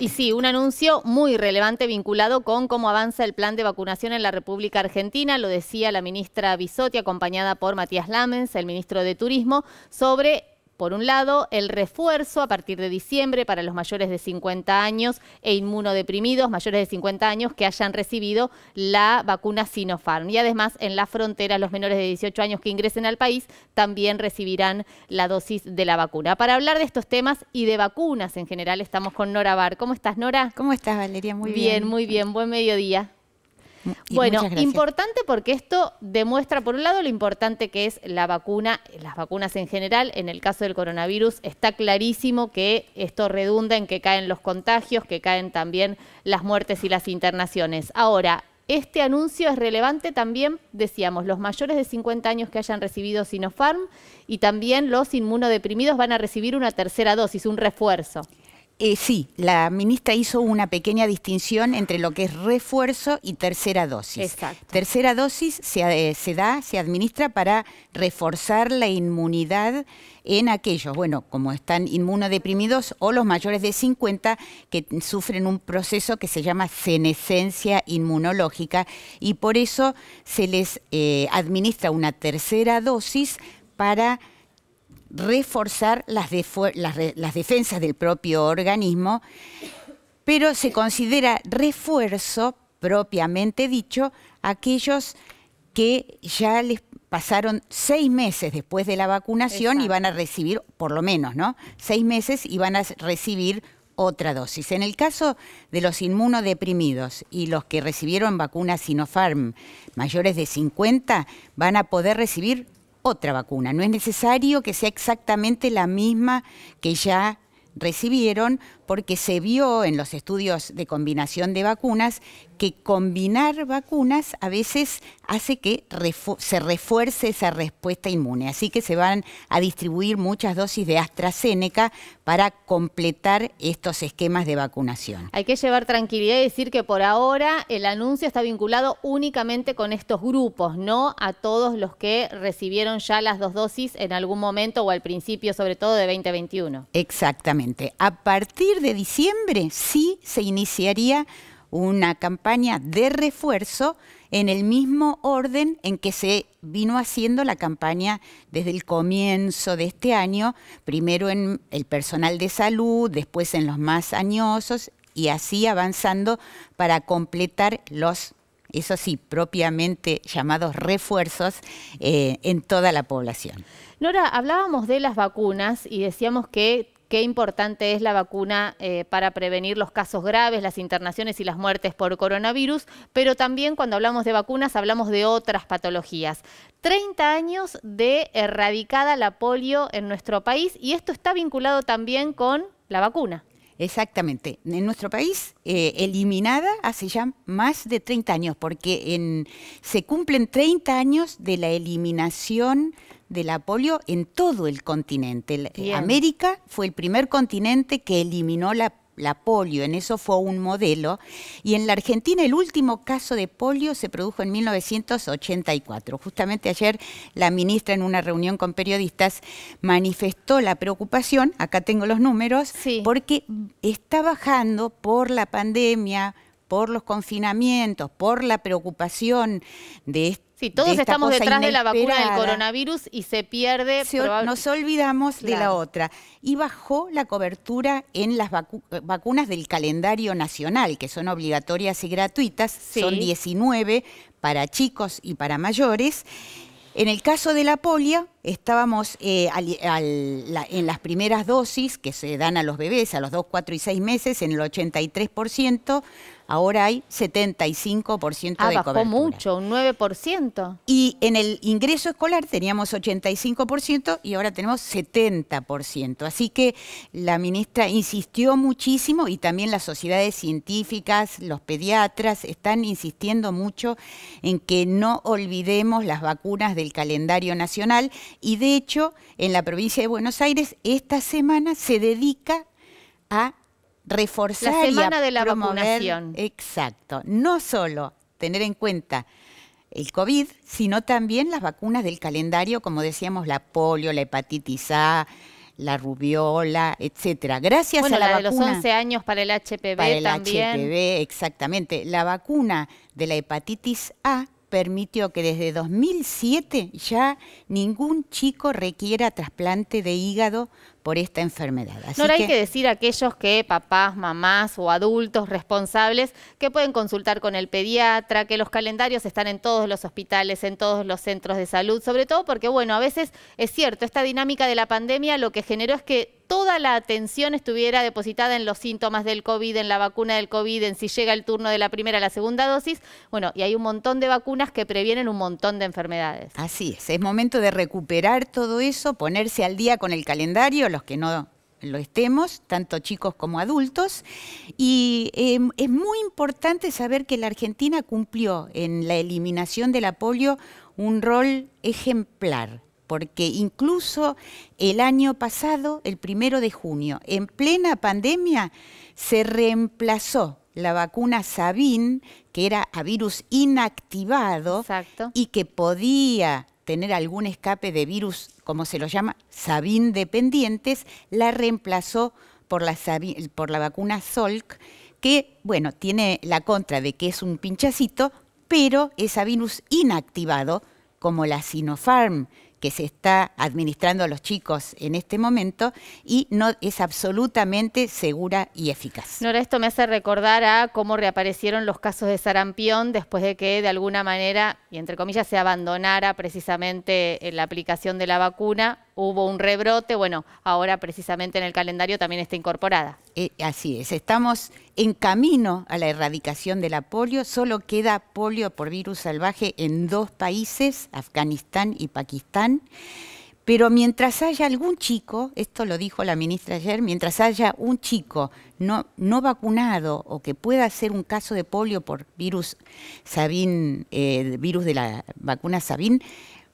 Y sí, un anuncio muy relevante vinculado con cómo avanza el plan de vacunación en la República Argentina, lo decía la ministra Bisotti acompañada por Matías Lamens, el ministro de Turismo, sobre por un lado, el refuerzo a partir de diciembre para los mayores de 50 años e inmunodeprimidos mayores de 50 años que hayan recibido la vacuna Sinopharm. Y además, en la frontera, los menores de 18 años que ingresen al país también recibirán la dosis de la vacuna. Para hablar de estos temas y de vacunas en general, estamos con Nora Bar. ¿Cómo estás, Nora? ¿Cómo estás, Valeria? Muy bien. Bien, muy bien. Buen mediodía bueno, importante porque esto demuestra, por un lado, lo importante que es la vacuna, las vacunas en general, en el caso del coronavirus, está clarísimo que esto redunda en que caen los contagios, que caen también las muertes y las internaciones. Ahora, este anuncio es relevante también, decíamos, los mayores de 50 años que hayan recibido Sinopharm y también los inmunodeprimidos van a recibir una tercera dosis, un refuerzo. Eh, sí, la ministra hizo una pequeña distinción entre lo que es refuerzo y tercera dosis. Tercera dosis eh, se, da, se administra para reforzar la inmunidad en aquellos, bueno, como están inmunodeprimidos o los mayores de 50 que sufren un proceso que se llama senescencia inmunológica y por eso se les eh, administra una tercera dosis para reforzar las, defensas del propio organismo, pero se considera refuerzo, propiamente dicho, aquellos que ya les pasaron seis meses después de la vacunación y van a recibir, por lo menos, ¿no? Seis meses y van a recibir otra dosis. En el caso de los inmunodeprimidos y los que recibieron vacunas Sinopharm mayores de 50, van a poder recibir otra vacuna. No es necesario que sea exactamente la misma que ya recibieron porque se vio en los estudios de combinación de vacunas que combinar vacunas a veces hace que se refuerce esa respuesta inmune. Así que se van a distribuir muchas dosis de AstraZeneca para completar estos esquemas de vacunación. Hay que llevar tranquilidad y decir que por ahora el anuncio está vinculado únicamente con estos grupos, no a todos los que recibieron ya las dos dosis en algún momento o al principio, sobre todo de 2021. Exactamente. A partir de diciembre sí se iniciaría una campaña de refuerzo en el mismo orden en que se vino haciendo la campaña desde el comienzo de este año, primero en el personal de salud, después en los más añosos y así avanzando para completar los, eso sí, propiamente llamados refuerzos eh, en toda la población. Nora, hablábamos de las vacunas y decíamos que qué importante es la vacuna eh, para prevenir los casos graves, las internaciones y las muertes por coronavirus, pero también cuando hablamos de vacunas hablamos de otras patologías. 30 años de erradicada la polio en nuestro país y esto está vinculado también con la vacuna. Exactamente. En nuestro país, eh, eliminada hace ya más de 30 años, porque en, se cumplen 30 años de la eliminación de la polio en todo el continente. Eh, América fue el primer continente que eliminó la, polio, en eso fue un modelo. Y en la Argentina el último caso de polio se produjo en 1984. Justamente ayer la ministra en una reunión con periodistas manifestó la preocupación, acá tengo los números, porque está bajando por la pandemia por los confinamientos, por la preocupación de este Sí, todos estamos detrás de la vacuna del coronavirus y se pierde. nos olvidamos de la otra. Y bajó la cobertura en las eh, vacunas del calendario nacional, que son obligatorias y gratuitas. Son 19 para chicos y para mayores. En el caso de la polio estábamos eh, en las primeras dosis que se dan a los bebés a los 2, 4 y 6 meses en el 83%, ahora hay 75% ah, bajó mucho, un 9%. Y en el ingreso escolar teníamos 85% y ahora tenemos 70%. Así que la ministra insistió muchísimo y también las sociedades científicas, los pediatras están insistiendo mucho en que no olvidemos las vacunas del calendario nacional y de hecho, en la provincia de Buenos Aires, esta semana se dedica a reforzar la semana de la vacunación. Exacto. No solo tener en cuenta el COVID, sino también las vacunas del calendario, como decíamos, la polio, la hepatitis A, la rubiola, etcétera. Gracias a la, vacuna, de los 11 años para el HPV para el HPV, exactamente. La vacuna de la hepatitis A permitió que desde 2007 ya ningún chico requiera trasplante de hígado por esta enfermedad. Así hay que decir a aquellos que papás, mamás o adultos responsables que pueden consultar con el pediatra, que los calendarios están en todos los hospitales, en todos los centros de salud, sobre todo porque, bueno, a veces es cierto, esta dinámica de la pandemia lo que generó es que toda la atención estuviera depositada en los síntomas del COVID, en la vacuna del COVID, en si llega el turno de la primera a la segunda dosis. Bueno, y hay un montón de vacunas que previenen un montón de enfermedades. Así es, es momento de recuperar todo eso, ponerse al día con el calendario, que no lo estemos, tanto chicos como adultos. Y em, es muy importante saber que la Argentina cumplió en la eliminación del polio un rol ejemplar, porque incluso el año pasado, el primero de junio, en plena pandemia, se reemplazó la vacuna Sabin, que era a virus inactivado y que podía tener algún escape de virus, como se lo llama, Sabin dependientes, la reemplazó por la, por la vacuna Solc, que, bueno, tiene la contra de que es un pinchacito, pero es a virus inactivado, como la Sinopharm, que se está administrando a los chicos en este momento y no es absolutamente segura y eficaz. Nora, esto me hace recordar a cómo reaparecieron los casos de sarampión después de que de alguna manera, y entre comillas, se abandonara precisamente eh, la aplicación de la vacuna hubo un rebrote, bueno, ahora precisamente en el calendario también está incorporada. Eh, así es, estamos en camino a la erradicación de la polio, solo queda polio por virus salvaje en dos países, Afganistán y Pakistán. Pero mientras haya algún chico, esto lo dijo la ministra ayer, mientras haya un chico no, no vacunado o que pueda ser un caso de polio por virus Sabin, eh, virus de la vacuna Sabin,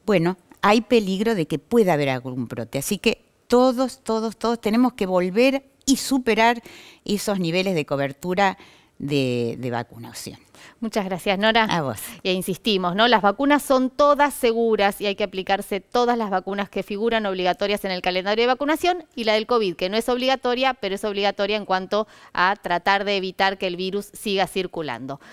bueno, hay peligro de que pueda haber algún brote. Así que todos, todos, todos tenemos que volver y superar esos niveles de cobertura de, vacunación. Muchas gracias, Nora. A vos. E insistimos, ¿no? Las vacunas son todas seguras y hay que aplicarse todas las vacunas que figuran obligatorias en el calendario de vacunación y la del COVID, que no es obligatoria, pero es obligatoria en cuanto a tratar de evitar que el virus siga circulando.